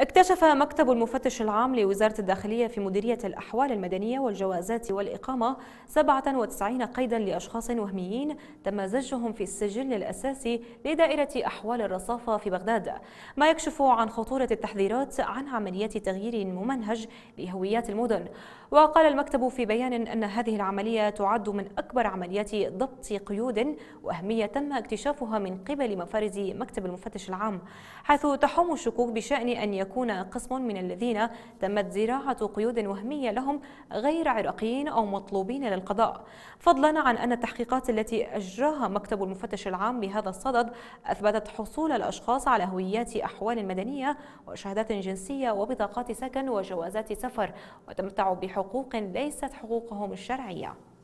اكتشف مكتب المفتش العام لوزارة الداخلية في مديرية الأحوال المدنية والجوازات والإقامة 97 قيدا لأشخاص وهميين تم زجهم في السجل الأساسي لدائرة أحوال الرصافة في بغداد ما يكشف عن خطورة التحذيرات عن عمليات تغيير ممنهج لهويات المدن وقال المكتب في بيان أن هذه العملية تعد من أكبر عمليات ضبط قيود وهمية تم اكتشافها من قبل مفارز مكتب المفتش العام حيث تحوم الشكوك بشأن أن يكون يكون قسم من الذين تمت زراعة قيود وهمية لهم غير عراقيين أو مطلوبين للقضاء فضلا عن أن التحقيقات التي أجراها مكتب المفتش العام بهذا الصدد أثبتت حصول الأشخاص على هويات أحوال مدنية وشهادات جنسية وبطاقات سكن وجوازات سفر وتمتعوا بحقوق ليست حقوقهم الشرعية